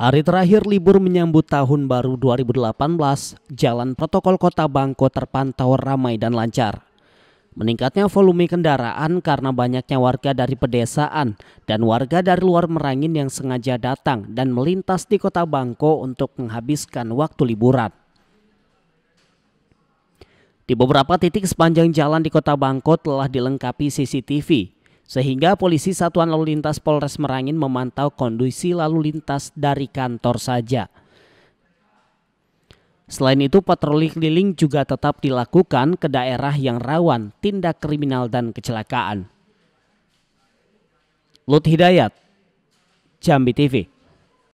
Hari terakhir libur menyambut tahun baru 2018, jalan protokol kota Bangko terpantau ramai dan lancar. Meningkatnya volume kendaraan karena banyaknya warga dari pedesaan dan warga dari luar Merangin yang sengaja datang dan melintas di kota Bangko untuk menghabiskan waktu liburan. Di beberapa titik sepanjang jalan di kota Bangko telah dilengkapi CCTV sehingga polisi Satuan Lalu Lintas Polres Merangin memantau kondisi lalu lintas dari kantor saja. Selain itu, patroli keliling juga tetap dilakukan ke daerah yang rawan tindak kriminal dan kecelakaan. Lut Hidayat, Jambi TV.